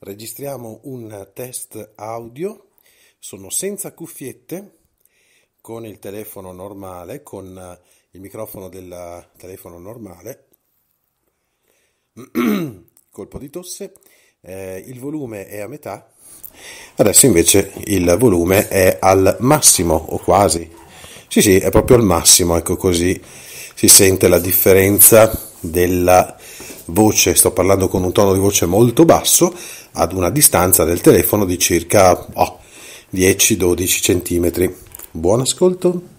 registriamo un test audio, sono senza cuffiette, con il telefono normale, con eh, il microfono del telefono normale, colpo di tosse, eh, il volume è a metà, adesso invece il volume è al massimo o quasi, sì sì è proprio al massimo, ecco così si sente la differenza della voce, sto parlando con un tono di voce molto basso, ad una distanza del telefono di circa oh, 10-12 cm. Buon ascolto!